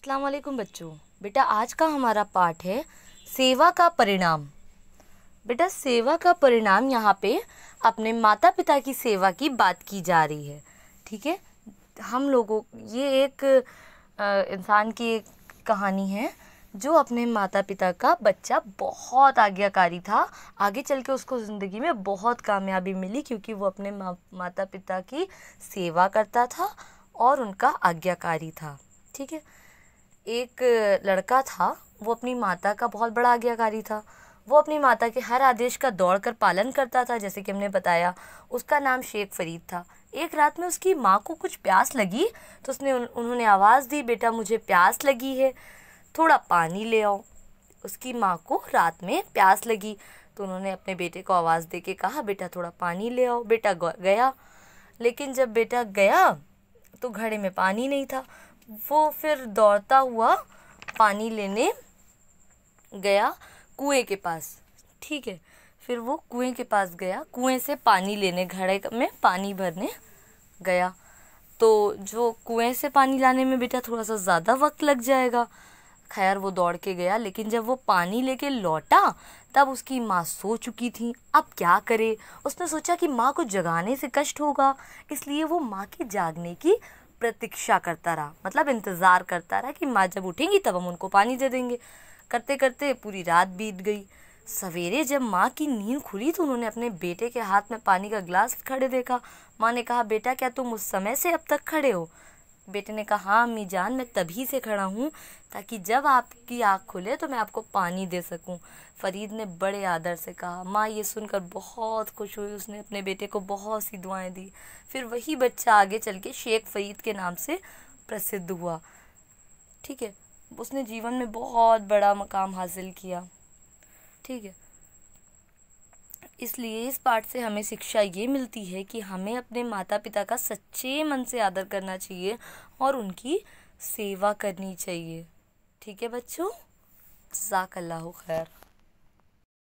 अस्सलाम वालेकुम बच्चों बेटा आज का हमारा पाठ है सेवा का परिणाम बेटा सेवा का परिणाम यहाँ पे अपने माता पिता की सेवा की बात की जा रही है ठीक है हम लोगों ये एक इंसान की एक कहानी है जो अपने माता पिता का बच्चा बहुत आज्ञाकारी था आगे चल के उसको ज़िंदगी में बहुत कामयाबी मिली क्योंकि वो अपने मा, माता पिता की सेवा करता था और उनका आज्ञाकारी था ठीक है एक लड़का था वो अपनी माता का बहुत बड़ा आज्ञाकारी था वो अपनी माता के हर आदेश का दौड़ कर पालन करता था जैसे कि हमने बताया उसका नाम शेख फरीद था एक रात में उसकी माँ को कुछ प्यास लगी तो उसने उन, उन्होंने आवाज़ दी बेटा मुझे प्यास लगी है थोड़ा पानी ले आओ उसकी माँ को रात में प्यास लगी तो उन्होंने अपने बेटे को आवाज़ दे के कहा बेटा थोड़ा पानी ले आओ बेटा गया लेकिन जब बेटा गया तो घड़े में पानी नहीं था वो फिर दौड़ता हुआ पानी लेने गया कुएं के पास ठीक है फिर वो कुएं के पास गया कुएं से पानी लेने घड़े में पानी भरने गया तो जो कुएं से पानी लाने में बेटा थोड़ा सा ज़्यादा वक्त लग जाएगा खैर वो दौड़ के गया लेकिन जब वो पानी लेके लौटा तब उसकी माँ सो चुकी थी अब क्या करे उसने सोचा कि माँ को जगाने से कष्ट होगा इसलिए वो माँ के जागने की प्रतीक्षा करता रहा मतलब इंतज़ार करता रहा कि माँ जब उठेंगी तब हम उनको पानी दे देंगे करते करते पूरी रात बीत गई सवेरे जब माँ की नींद खुली तो उन्होंने अपने बेटे के हाथ में पानी का गिलास खड़े देखा माँ ने कहा बेटा क्या तुम उस समय से अब तक खड़े हो बेटे ने कहा हाँ अम्मी जान मैं तभी से खड़ा हूँ ताकि जब आपकी आँख खुले तो मैं आपको पानी दे सकूँ फरीद ने बड़े आदर से कहा माँ ये सुनकर बहुत खुश हुई उसने अपने बेटे को बहुत सी दुआएं दी फिर वही बच्चा आगे चल के शेख फरीद के नाम से प्रसिद्ध हुआ ठीक है उसने जीवन में बहुत बड़ा मकाम हासिल किया ठीक है इसलिए इस पाठ से हमें शिक्षा ये मिलती है कि हमें अपने माता पिता का सच्चे मन से आदर करना चाहिए और उनकी सेवा करनी चाहिए ठीक है बच्चों जजाकल्ला खैर